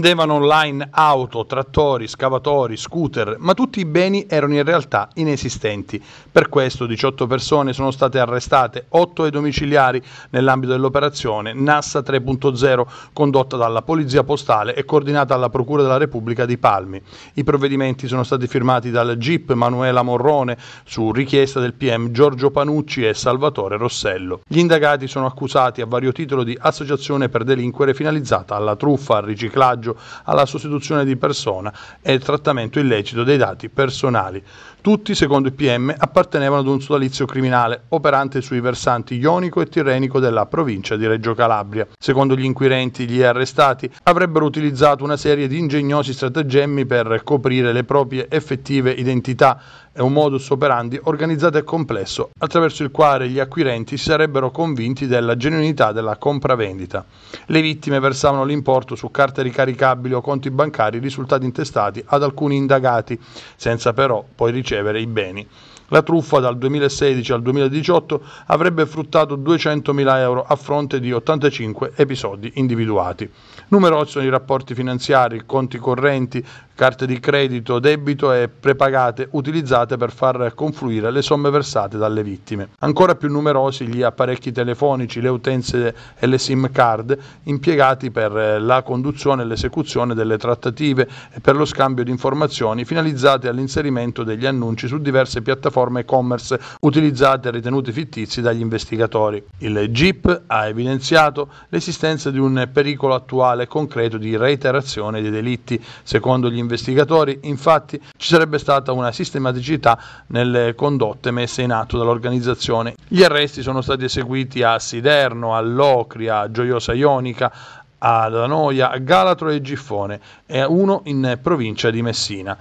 Vendevano online auto, trattori, scavatori, scooter, ma tutti i beni erano in realtà inesistenti. Per questo 18 persone sono state arrestate, 8 ai domiciliari nell'ambito dell'operazione NASA 3.0 condotta dalla Polizia Postale e coordinata alla Procura della Repubblica di Palmi. I provvedimenti sono stati firmati dal GIP Manuela Morrone su richiesta del PM Giorgio Panucci e Salvatore Rossello. Gli indagati sono accusati a vario titolo di associazione per delinquere finalizzata alla truffa, al riciclaggio omaggio alla sostituzione di persona e il trattamento illecito dei dati personali. Tutti, secondo il PM, appartenevano ad un sodalizio criminale operante sui versanti ionico e tirrenico della provincia di Reggio Calabria. Secondo gli inquirenti, gli arrestati avrebbero utilizzato una serie di ingegnosi stratagemmi per coprire le proprie effettive identità è un modus operandi organizzato e complesso, attraverso il quale gli acquirenti si sarebbero convinti della genuinità della compravendita. Le vittime versavano l'importo su carte ricaricabili comunicabili o conti bancari risultati intestati ad alcuni indagati, senza però poi ricevere i beni. La truffa dal 2016 al 2018 avrebbe fruttato 200.000 euro a fronte di 85 episodi individuati. Numerosi sono i rapporti finanziari, conti correnti, carte di credito, debito e prepagate utilizzate per far confluire le somme versate dalle vittime. Ancora più numerosi gli apparecchi telefonici, le utenze e le SIM card impiegati per la conduzione e le l'esecuzione delle trattative per lo scambio di informazioni finalizzate all'inserimento degli annunci su diverse piattaforme e-commerce utilizzate e ritenute fittizi dagli investigatori. Il GIP ha evidenziato l'esistenza di un pericolo attuale e concreto di reiterazione dei delitti. Secondo gli investigatori, infatti, ci sarebbe stata una sistematicità nelle condotte messe in atto dall'organizzazione. Gli arresti sono stati eseguiti a Siderno, a all'Ocria, a Gioiosa Ionica, alla Noia, Galatro e Giffone e eh, uno in provincia di Messina.